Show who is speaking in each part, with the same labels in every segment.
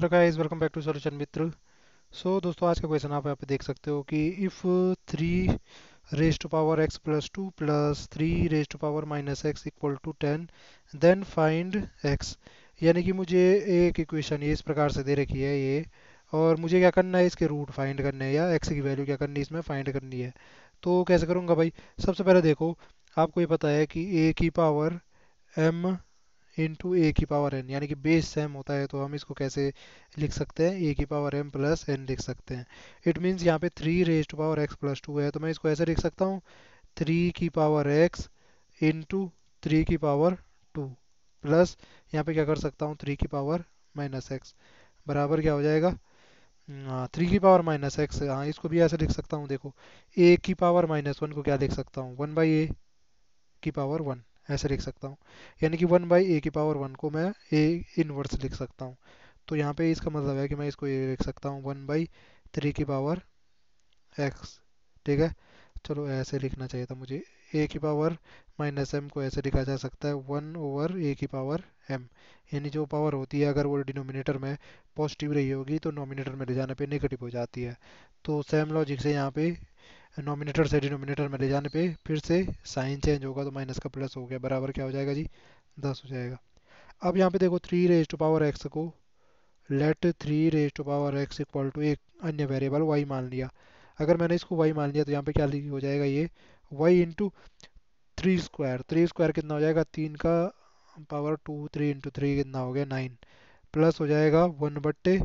Speaker 1: hello guys welcome back to solution मित्र so दोस्तों आज का क्वेश्चन आप यहाँ पे देख सकते हो कि if three raise to power x plus two plus three raise to power minus x equal to ten then find x यानी कि मुझे एक इक्वेशन ये इस प्रकार से दे रखी है ये और मुझे क्या करना है इसके रूट फाइंड करने हैं या एक्स की वैल्यू क्या करनी है इसमें फाइंड करनी है तो कैसे करूँगा भाई सबसे पहले देखो आपको ये पता है कि ए की पावर एम इंटू ए की पावर एन यानी कि बेस सेम होता है तो हम इसको कैसे लिख सकते हैं ए की पावर एम प्लस एन लिख सकते हैं इट मीन्स यहाँ पे three raise to power x plus two है तो मैं इसको ऐसे लिख सकता हूँ थ्री की पावर एक्स इंटू थ्री की पावर टू प्लस यहाँ पे क्या कर सकता हूँ थ्री की पावर माइनस एक्स बराबर क्या हो जाएगा थ्री हाँ, की पावर माइनस एक्स हाँ इसको भी ऐसे लिख सकता हूँ देखो ए की पावर माइनस वन को क्या लिख सकता हूँ वन बाई ए की पावर वन ऐसे लिख सकता हूँ यानी कि वन बाई ए की पावर वन को मैं ए इनवर्स लिख सकता हूँ तो यहाँ पे इसका मतलब है कि मैं इसको ए लिख सकता हूँ वन बाई थ्री की पावर एक्स ठीक है चलो ऐसे लिखना चाहिए था मुझे ए की पावर माइनस एम को ऐसे लिखा जा सकता है वन ओवर ए की पावर एम यानी जो पावर होती है अगर वो डिनोमिनेटर में पॉजिटिव रही होगी तो नोमिनेटर में ले जाने पे नेगेटिव हो जाती है तो सेम लॉजिक से यहाँ पे नोमिनेटर से डिनोमिनेटर में ले जाने पे फिर से साइन चेंज होगा तो माइनस का प्लस हो गया बराबर क्या हो जाएगा जी दस हो जाएगा अब यहाँ पे देखो three raise to power x को let three raise to power x equal to एक अन्य वेरिएबल वाई मान लिया अगर मैंने इसको वाई मान लिया तो यहाँ पे क्या हो जाएगा ये y into three square three square कितना हो जाएगा तीन का power two three into three कितना हो गया नाइन प्लस हो जाएगा वन बट्टे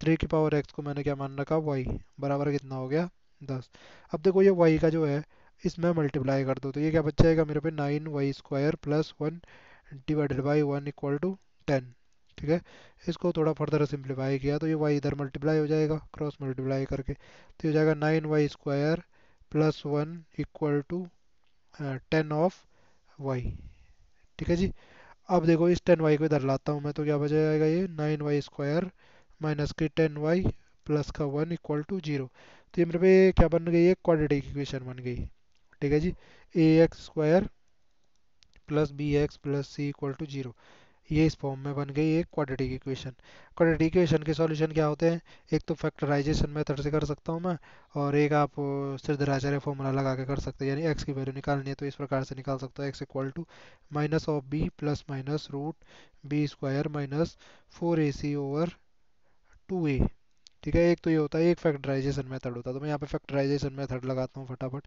Speaker 1: थ्री की पावर एक्स को मैंने क्या मान रखा वाई बराबर कितना हो गया दस अब देखो ये वाई का जो है इसमें मल्टीप्लाई कर दो तो ये क्या बच जाएगा मेरे पे nine y square plus one divided by one equal to ten ठीक है इसको थोड़ा फर्दर सिंप्लीफाई किया तो ये वाई इधर मल्टीप्लाई हो जाएगा क्रॉस मल्टीप्लाई करके तो हो जाएगा nine y square plus one equal to ten of y ठीक है जी अब देखो इस टेन वाई को इधर लाता हूँ मैं तो क्या बचा जाएगा ये नाइन वाई स्क्वायर माइनस की टेन वाई प्लस का वन इक्वल टू जीरो तो ये मेरे पे क्या बन गई है क्वाड्रेटिक इक्वेशन बन गई ठीक है जी a x square plus b x plus c equal to zero ये इस फॉर्म में बन गई एक क्वाड्रेटिक इक्वेशन क्वाड्रेटिक इक्वेशन के सॉल्यूशन क्या होते हैं एक तो फैक्टराइजेशन मेथड से कर सकता हूँ मैं और एक आप सिद्धराचार्य फॉर्मूला लगा के कर सकते हैं यानी एक्स की वैल्यू निकालनी है तो इस प्रकार से निकाल सकता हूँ x equal to minus of b plus minus root b square minus four a c over two a ठीक है एक तो ये होता है एक फैक्टराइजेशन मेथड होता है तो मैं यहाँ पे फैक्टराइजेशन मेथड लगाता हूँ फटाफट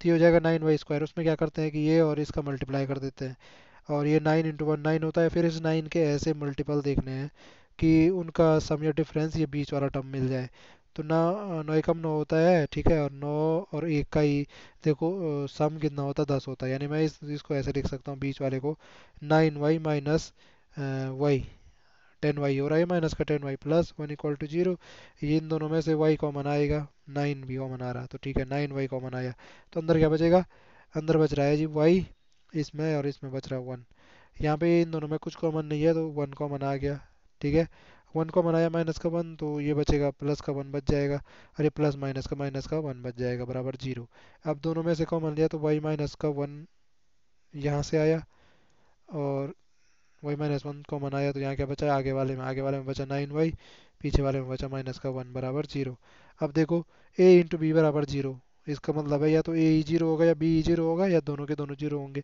Speaker 1: तो ये हो जाएगा नाइन वाई स्क्वायर उसमें क्या करते हैं कि ये और इसका मल्टीप्लाई कर देते हैं और ये नाइन इंटू वन नाइन होता है फिर इस नाइन के ऐसे मल्टीपल देखने हैं कि उनका सम या डिफरेंस ये बीच वाला टर्म मिल जाए तो ना नौ एकम नौ होता है ठीक है और नौ और एक का ही देखो सम कितना होता है दस होता है यानी मैं इस इसको ऐसे लिख सकता हूँ बीच वाले को nine y minus y ten y और आई माइनस का ten y plus one equal to zero ये इन दोनों में से वाई कॉमन आएगा नाइन भी कॉमन आ रहा तो ठीक है नाइन वाई कॉमन आया तो अंदर क्या बचेगा अंदर बच रहा है जी वाई इसमें और इसमें बच रहा है वन यहाँ पे इन दोनों में कुछ कॉमन नहीं है तो वन कॉमन आ गया ठीक है वन को मनाया माइनस का वन तो ये बचेगा प्लस का वन बच जाएगा और ये प्लस माइनस का माइनस का वन बच जाएगा बराबर जीरो अब दोनों में से कॉमन लिया तो वाई माइनस का वन यहाँ से आया और वाई माइनस वन को मनाया तो यहाँ क्या बचा आगे वाले में आगे वाले में बचा नाइन वाई पीछे वाले में बचा माइनस का वन बराबर जीरो अब देखो ए इंटू बी बराबर जीरो इसका मतलब है या तो ए ही जीरो होगा या बी ही जीरो होगा या दोनों के दोनों जीरो होंगे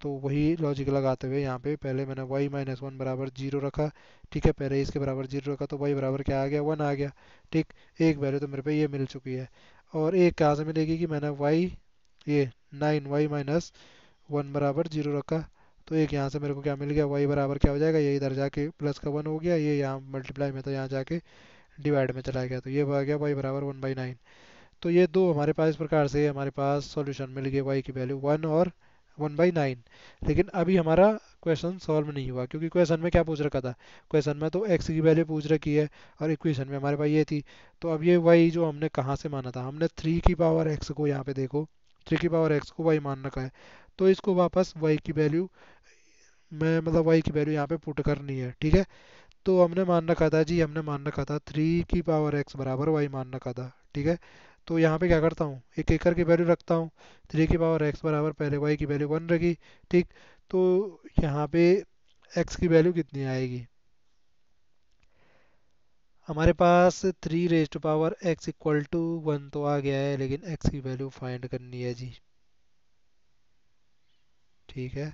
Speaker 1: तो वही लॉजिक लगाते हुए यहाँ पे पहले मैंने वाई माइनस वन बराबर जीरो रखा ठीक है पहले इसके बराबर जीरो रखा तो वाई बराबर क्या आ गया वन आ गया ठीक एक वैल्यू तो मेरे पे ये मिल चुकी है और एक कहाँ से मिलेगी कि मैंने वाई ये नाइन वाई माइनस वन बराबर जीरो रखा तो एक यहाँ से मेरे को क्या मिल गया वाई बराबर क्या हो जाएगा ये इधर जाके प्लस का वन हो गया ये यहाँ मल्टीप्लाई में तो यहाँ जाके डिवाइड में चला गया तो ये आ गया वाई बराबर वन बाई नाइन तो ये दो हमारे पास इस प्रकार से हमारे पास सॉल्यूशन मिल गया वाई की वैल्यू वन और वन बाई नाइन लेकिन अभी हमारा क्वेश्चन सॉल्व नहीं हुआ क्योंकि क्वेश्चन में क्या पूछ रखा था क्वेश्चन में तो एक्स की वैल्यू पूछ रखी है और इक्वेशन में हमारे पास ये थी तो अब ये वाई जो हमने कहाँ से माना था हमने थ्री की पावर एक्स को यहाँ पे देखो थ्री की पावर एक्स को वाई मान रखा है तो इसको वापस वाई की वैल्यू मैं मतलब वाई की वैल्यू यहाँ पे पुट करनी है ठीक है तो हमने मान रखा था जी हमने मान रखा था थ्री की पावर एक्स बराबर वाई मान रखा था ठीक है तो यहाँ पे क्या करता हूँ एक एकड़ की वैल्यू रखता हूँ थ्री की पावर एक्स बराबर पहले वाई की वैल्यू वन रखी ठीक तो यहाँ पे एक्स की वैल्यू कितनी आएगी हमारे पास three raise to power x equal to one तो आ गया है लेकिन एक्स की वैल्यू फाइंड करनी है जी ठीक है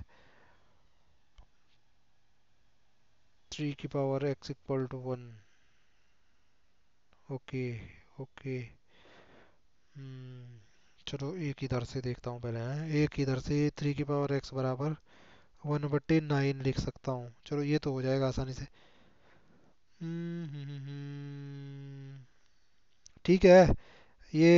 Speaker 1: 3 की power x equal to one okay okay चलो एक इधर से देखता हूँ पहले हैं एक इधर से थ्री की पावर एक्स बराबर वन बटे नाइन लिख सकता हूँ चलो ये तो हो जाएगा आसानी से हम्म, हम्म, हम्म, ठीक है ये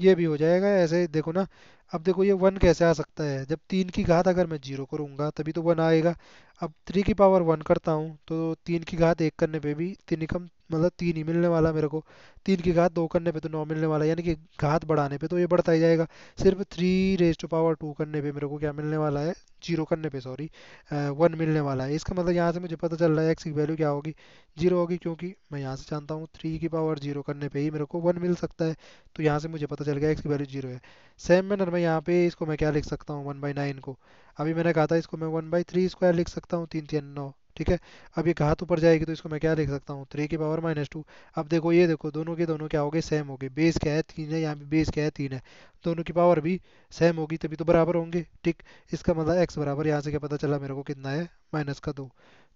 Speaker 1: ये भी हो जाएगा ऐसे देखो ना अब देखो ये वन कैसे आ सकता है जब तीन की घात अगर मैं जीरो करूँगा तभी तो वन आएगा अब थ्री की पावर वन करता हूँ तो तीन की घात एक करने पे भी तीन कम मतलब तीन ही मिलने वाला मेरे को तीन की घात दो करने पे तो नौ मिलने वाला यानी कि घात बढ़ाने पे तो ये बढ़ता ही जाएगा सिर्फ three raise to power two करने पे मेरे को क्या मिलने वाला है जीरो करने पे सॉरी वन मिलने वाला है इसका मतलब यहाँ से मुझे पता चल रहा है एक्स की वैल्यू क्या होगी जीरो होगी क्योंकि मैं यहाँ से जानता हूँ थ्री की पावर जीरो करने पर ही मेरे को वन मिल सकता है तो यहाँ से मुझे पता चल गया एक्स की वैल्यू जीरो है सेम मैनर में यहाँ पे इसको मैं क्या लिख सकता हूँ वन बाई नाइन को अभी मैंने कहा था इसको मैं वन बाई थ्री स्क्वायर लिख सकता हूँ तीन तीन नौ ठीक है अब ये घात ऊपर जाएगी तो इसको मैं क्या लिख सकता हूँ थ्री की पावर माइनस टू अब देखो ये देखो दोनों के दोनों क्या हो गए सेम हो गए बेस क्या है तीन है यहाँ पे बेस क्या है तीन है दोनों की पावर भी सेम होगी तभी तो बराबर होंगे ठीक इसका मतलब एक्स बराबर यहाँ से क्या पता चला मेरे को कितना है माइनस का दो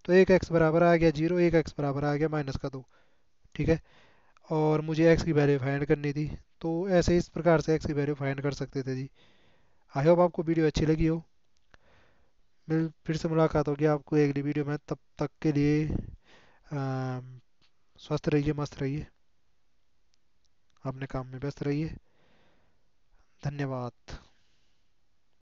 Speaker 1: तो एक एक्स बराबर आ गया जीरो एक एक्स बराबर आ गया माइनस का दो ठीक है और मुझे एक्स की वैल्यू फाइंड करनी थी तो ऐसे इस प्रकार से एक्स की वैल्यू फाइंड कर सकते थे जी आई होप आपको वीडियो अच्छी लगी हो फिर से मुलाकात होगी आपको अगली वीडियो में तब तक के लिए स्वस्थ रहिए मस्त रहिए अपने काम में व्यस्त रहिए धन्यवाद